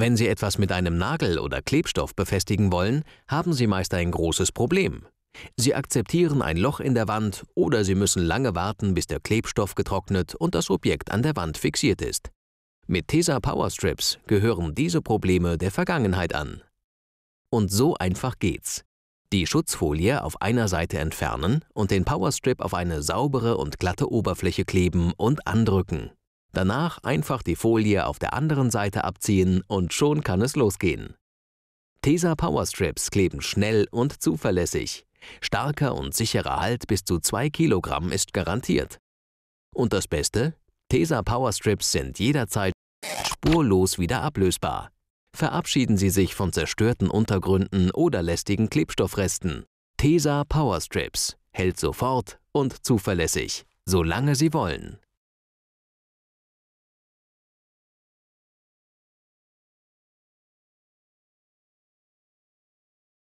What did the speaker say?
Wenn Sie etwas mit einem Nagel oder Klebstoff befestigen wollen, haben Sie meist ein großes Problem. Sie akzeptieren ein Loch in der Wand oder Sie müssen lange warten, bis der Klebstoff getrocknet und das Objekt an der Wand fixiert ist. Mit Tesa Power Strips gehören diese Probleme der Vergangenheit an. Und so einfach geht's. Die Schutzfolie auf einer Seite entfernen und den Powerstrip auf eine saubere und glatte Oberfläche kleben und andrücken. Danach einfach die Folie auf der anderen Seite abziehen und schon kann es losgehen. Tesa Power Strips kleben schnell und zuverlässig. Starker und sicherer Halt bis zu 2 Kilogramm ist garantiert. Und das Beste? Tesa Power Strips sind jederzeit spurlos wieder ablösbar. Verabschieden Sie sich von zerstörten Untergründen oder lästigen Klebstoffresten. Tesa Power Strips hält sofort und zuverlässig, solange Sie wollen.